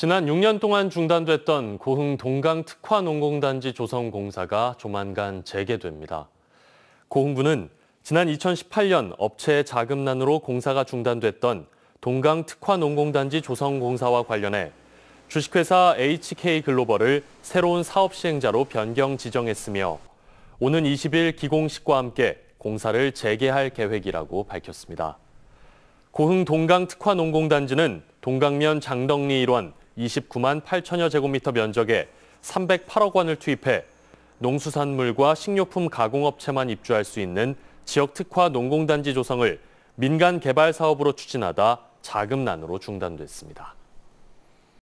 지난 6년 동안 중단됐던 고흥 동강 특화 농공단지 조성 공사가 조만간 재개됩니다. 고흥군은 지난 2018년 업체의 자금난으로 공사가 중단됐던 동강 특화 농공단지 조성 공사와 관련해 주식회사 HK 글로벌을 새로운 사업 시행자로 변경 지정했으며 오는 20일 기공식과 함께 공사를 재개할 계획이라고 밝혔습니다. 고흥 동강 특화 농공단지는 동강면 장덕리 1원 29만 8천여 제곱미터 면적에 308억 원을 투입해 농수산물과 식료품 가공업체만 입주할 수 있는 지역 특화 농공단지 조성을 민간 개발 사업으로 추진하다 자금난으로 중단됐습니다.